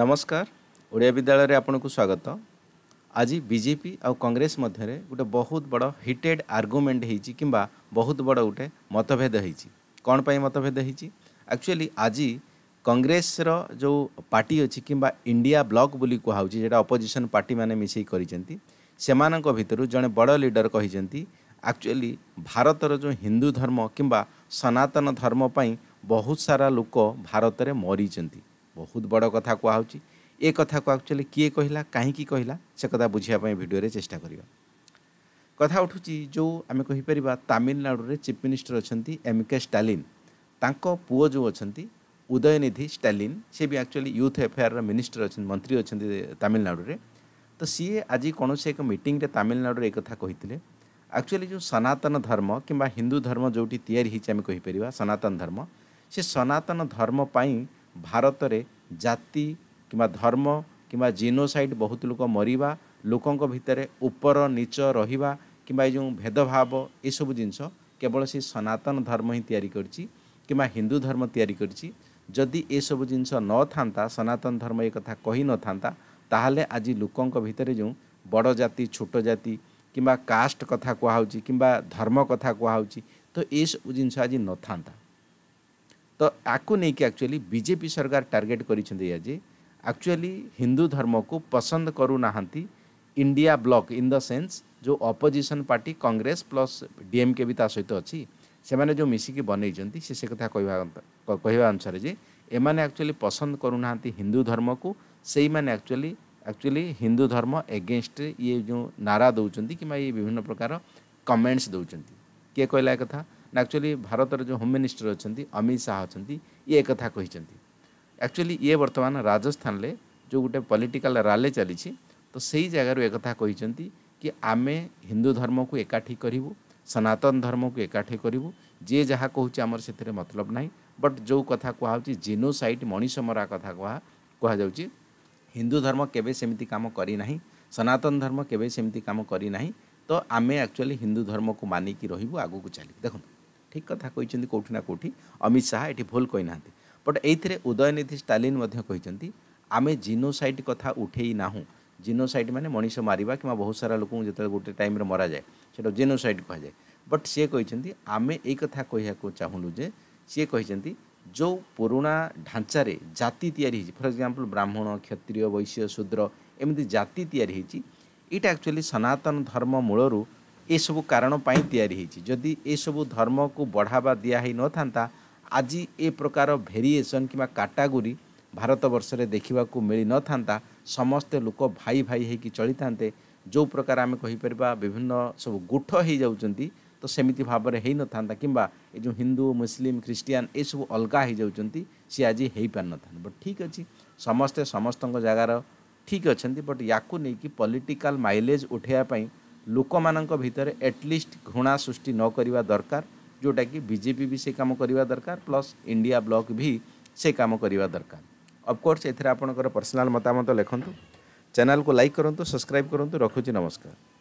ନମସ୍କାର ଓଡ଼ିଆ ବିଦ୍ୟାଳୟରେ ଆପଣଙ୍କୁ ସ୍ୱାଗତ ଆଜି ବିଜେପି ଆଉ କଂଗ୍ରେସ ମଧ୍ୟରେ ଗୋଟେ ବହୁତ ବଡ଼ ହିଟେଡ଼୍ ଆର୍ଗୁମେଣ୍ଟ ହେଇଛି କିମ୍ବା ବହୁତ ବଡ଼ ଗୋଟେ ମତଭେଦ ହେଇଛି କ'ଣ ପାଇଁ ମତଭେଦ ହେଇଛି ଆକ୍ଚୁଆଲି ଆଜି କଂଗ୍ରେସର ଯେଉଁ ପାର୍ଟି ଅଛି କିମ୍ବା ଇଣ୍ଡିଆ ବ୍ଲକ୍ ବୋଲି କୁହାହେଉଛି ଯେଉଁଟା ଅପୋଜିସନ୍ ପାର୍ଟିମାନେ ମିଶାଇ କରିଛନ୍ତି ସେମାନଙ୍କ ଭିତରୁ ଜଣେ ବଡ଼ ଲିଡର କହିଛନ୍ତି ଆକ୍ଚୁଆଲି ଭାରତର ଯେଉଁ ହିନ୍ଦୁ ଧର୍ମ କିମ୍ବା ସନାତନ ଧର୍ମ ପାଇଁ ବହୁତ ସାରା ଲୋକ ଭାରତରେ ମରିଛନ୍ତି ବହୁତ ବଡ଼ କଥା କୁହାହେଉଛି ଏ କଥାକୁ ଆକ୍ଚୁଆଲି କିଏ କହିଲା କାହିଁକି କହିଲା ସେ କଥା ବୁଝିବା ପାଇଁ ଭିଡ଼ିଓରେ ଚେଷ୍ଟା କରିବା କଥା ଉଠୁଛି ଯେଉଁ ଆମେ କହିପାରିବା ତାମିଲନାଡ଼ୁରେ ଚିଫ୍ ମିନିଷ୍ଟର ଅଛନ୍ତି ଏମ୍ କେ ଷ୍ଟାଲିନ୍ ତାଙ୍କ ପୁଅ ଯେଉଁ ଅଛନ୍ତି ଉଦୟନିଧି ଷ୍ଟାଲିନ୍ ସେ ବି ଆକ୍ଚୁଆଲି ୟୁଥ୍ ଏଫେୟାର୍ର ମିନିଷ୍ଟର ଅଛନ୍ତି ମନ୍ତ୍ରୀ ଅଛନ୍ତି ତାମିଲନାଡ଼ୁରେ ତ ସିଏ ଆଜି କୌଣସି ଏକ ମିଟିଂରେ ତାମିଲନାଡ଼ୁରେ ଏ କଥା କହିଥିଲେ ଆକ୍ଚୁଆଲି ଯେଉଁ ସନାତନ ଧର୍ମ କିମ୍ବା ହିନ୍ଦୁ ଧର୍ମ ଯେଉଁଠି ତିଆରି ହେଇଛି ଆମେ କହିପାରିବା ସନାତନ ଧର୍ମ ସେ ସନାତନ ଧର୍ମ ପାଇଁ ଭାରତରେ ଜାତି କିମ୍ବା ଧର୍ମ କିମ୍ବା ଜିନୋସାଇଟ୍ ବହୁତ ଲୋକ ମରିବା ଲୋକଙ୍କ ଭିତରେ ଉପର ନୀଚ ରହିବା କିମ୍ବା ଏ ଯେଉଁ ଭେଦଭାବ ଏସବୁ ଜିନିଷ କେବଳ ସେ ସନାତନ ଧର୍ମ ହିଁ ତିଆରି କରିଛି କିମ୍ବା ହିନ୍ଦୁ ଧର୍ମ ତିଆରି କରିଛି ଯଦି ଏସବୁ ଜିନିଷ ନଥାନ୍ତା ସନାତନ ଧର୍ମ ଏ କଥା କହିନଥାନ୍ତା ତାହେଲେ ଆଜି ଲୋକଙ୍କ ଭିତରେ ଯେଉଁ ବଡ଼ ଜାତି ଛୋଟ ଜାତି କିମ୍ବା କାଷ୍ଟ କଥା କୁହାହେଉଛି କିମ୍ବା ଧର୍ମ କଥା କୁହାହେଉଛି ତ ଏସବୁ ଜିନିଷ ଆଜି ନଥାନ୍ତା तो आपको नहीं कि एक्चुअली बीजेपी सरकार टार्गेट कर एक्चुअली हिंदू धर्म को पसंद करू ना India block in the sense जो opposition party Congress plus DMK भी ता सहित अच्छी से मैंने जो मिसिकी बनई से कथा कह अनुसार जे एम एक्चुअली पसंद करू ना हिंदू धर्म को से एक्चुअली एक्चुअली हिंदू धर्म एगेन्स्ट ये जो नारा दौर कि ये विभिन्न प्रकार कमेंट्स दौरान किए कहला कथा एक्चुअली भारत जो होम मिनिस्टर अच्छा अमित शाह अच्छा ये एक एक्चुअली ये बर्तमान राजस्थान में जो गोटे पॉलिटिकल राले चली तो से जगार एक कि आमे हिंदू धर्म को एकाठी करूँ सनातन धर्म को एकाठी करूँ जे जहाँ कहे आम से मतलब ना बट जो कथा कहा जेनोसाइट मणिष मरा कथा कहा हिंदू धर्म केमी कम करना सनातन धर्म केमी कम करना तो आमे एक्चुअली हिंदू धर्म को मानिकी रही आगे चल देखो ଠିକ୍ କଥା କହିଛନ୍ତି କେଉଁଠି ନା କେଉଁଠି ଅମିତ ଶାହା ଏଠି ଭୁଲ କହିନାହାନ୍ତି ବଟ୍ ଏଇଥିରେ ଉଦୟନିଧି ଷ୍ଟାଲିନ୍ ମଧ୍ୟ କହିଛନ୍ତି ଆମେ ଜିନୋସାଇଟ୍ କଥା ଉଠେଇ ନାହୁଁ ଜିନୋସାଇଟ୍ ମାନେ ମଣିଷ ମାରିବା କିମ୍ବା ବହୁତ ସାରା ଲୋକଙ୍କୁ ଯେତେବେଳେ ଗୋଟେ ଟାଇମ୍ରେ ମରାଯାଏ ସେଟା ଜିନୋସାଇଟ୍ କୁହାଯାଏ ବଟ୍ ସିଏ କହିଛନ୍ତି ଆମେ ଏଇ କଥା କହିବାକୁ ଚାହୁଁଲୁ ଯେ ସିଏ କହିଛନ୍ତି ଯେଉଁ ପୁରୁଣା ଢାଞ୍ଚାରେ ଜାତି ତିଆରି ହେଇଛି ଫର୍ ଏକ୍ଜାମ୍ପଲ୍ ବ୍ରାହ୍ମଣ କ୍ଷତ୍ରିୟ ବୈଶ୍ୟ ଶୂଦ୍ର ଏମିତି ଜାତି ତିଆରି ହେଇଛି ଏଇଟା ଆକ୍ଚୁଆଲି ସନାତନ ଧର୍ମ ମୂଳରୁ ଏସବୁ କାରଣ ପାଇଁ ତିଆରି ହେଇଛି ଯଦି ଏସବୁ ଧର୍ମକୁ ବଢ଼ାବା ଦିଆ ହେଇନଥାନ୍ତା ଆଜି ଏ ପ୍ରକାର ଭେରିଏସନ୍ କିମ୍ବା କାଟାଗୋରୀ ଭାରତବର୍ଷରେ ଦେଖିବାକୁ ମିଳିନଥାନ୍ତା ସମସ୍ତେ ଲୋକ ଭାଇ ଭାଇ ହେଇକି ଚଳିଥାନ୍ତେ ଯେଉଁ ପ୍ରକାର ଆମେ କହିପାରିବା ବିଭିନ୍ନ ସବୁ ଗୁଠ ହେଇଯାଉଛନ୍ତି ତ ସେମିତି ଭାବରେ ହେଇନଥାନ୍ତା କିମ୍ବା ଏ ଯେଉଁ ହିନ୍ଦୁ ମୁସଲିମ୍ ଖ୍ରୀଷ୍ଟିଆନ୍ ଏସବୁ ଅଲଗା ହେଇଯାଉଛନ୍ତି ସିଏ ଆଜି ହେଇପାରିନଥାନ୍ତା ବଟ୍ ଠିକ୍ ଅଛି ସମସ୍ତେ ସମସ୍ତଙ୍କ ଜାଗାର ଠିକ୍ ଅଛନ୍ତି ବଟ୍ ୟାକୁ ନେଇକି ପଲିଟିକାଲ୍ ମାଇଲେଜ୍ ଉଠାଇବା ପାଇଁ लोक मानते एटलिस्ट घृणा सृष्टि नक दरकार जोटा कि बीजेपी भी से कम करने दरकार प्लस इंडिया ब्लक भी से कम करने दरकार अफकोर्स एपर पर्सनाल मतामत लिखुद चेल को लाइक करूँ सब्सक्राइब करूँ रखुच नमस्कार